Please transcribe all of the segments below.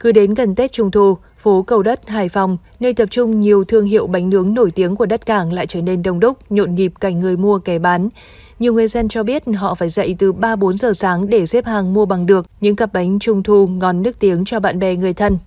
Cứ đến gần Tết Trung Thu, phố Cầu Đất, Hải Phòng, nơi tập trung nhiều thương hiệu bánh nướng nổi tiếng của đất cảng lại trở nên đông đúc, nhộn nhịp cảnh người mua kẻ bán. Nhiều người dân cho biết họ phải dậy từ 3-4 giờ sáng để xếp hàng mua bằng được những cặp bánh trung thu ngon nước tiếng cho bạn bè người thân.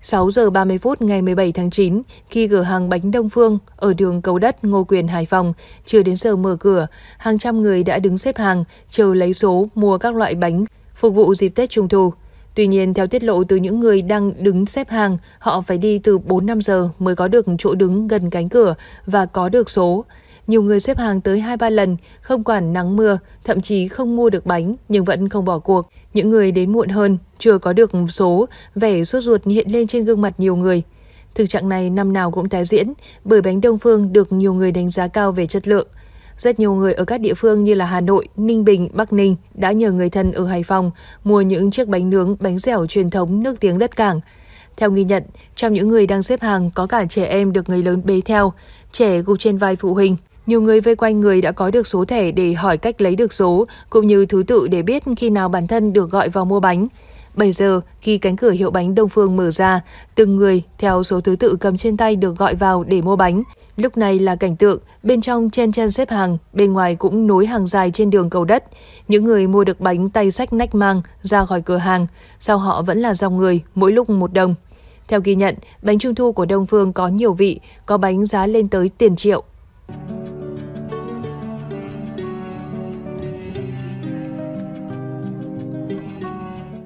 6 giờ 30 phút ngày 17 tháng 9, khi cửa hàng bánh Đông Phương ở đường Cầu Đất, Ngô Quyền, Hải Phòng chưa đến giờ mở cửa, hàng trăm người đã đứng xếp hàng chờ lấy số mua các loại bánh phục vụ dịp Tết Trung thu. Tuy nhiên, theo tiết lộ từ những người đang đứng xếp hàng, họ phải đi từ 4-5 giờ mới có được chỗ đứng gần cánh cửa và có được số. Nhiều người xếp hàng tới 2-3 lần, không quản nắng mưa, thậm chí không mua được bánh nhưng vẫn không bỏ cuộc. Những người đến muộn hơn, chưa có được số, vẻ sốt ruột hiện lên trên gương mặt nhiều người. Thực trạng này năm nào cũng tái diễn bởi bánh Đông Phương được nhiều người đánh giá cao về chất lượng. Rất nhiều người ở các địa phương như là Hà Nội, Ninh Bình, Bắc Ninh đã nhờ người thân ở Hải Phòng mua những chiếc bánh nướng, bánh dẻo truyền thống nước tiếng đất cảng. Theo ghi nhận, trong những người đang xếp hàng có cả trẻ em được người lớn bế theo, trẻ gục trên vai phụ huynh. Nhiều người vây quanh người đã có được số thẻ để hỏi cách lấy được số, cũng như thứ tự để biết khi nào bản thân được gọi vào mua bánh. 7 giờ, khi cánh cửa hiệu bánh Đông Phương mở ra, từng người theo số thứ tự cầm trên tay được gọi vào để mua bánh. Lúc này là cảnh tượng, bên trong chen chen xếp hàng, bên ngoài cũng nối hàng dài trên đường cầu đất. Những người mua được bánh tay sách nách mang ra khỏi cửa hàng, sau họ vẫn là dòng người, mỗi lúc một đồng. Theo ghi nhận, bánh trung thu của Đông Phương có nhiều vị, có bánh giá lên tới tiền triệu,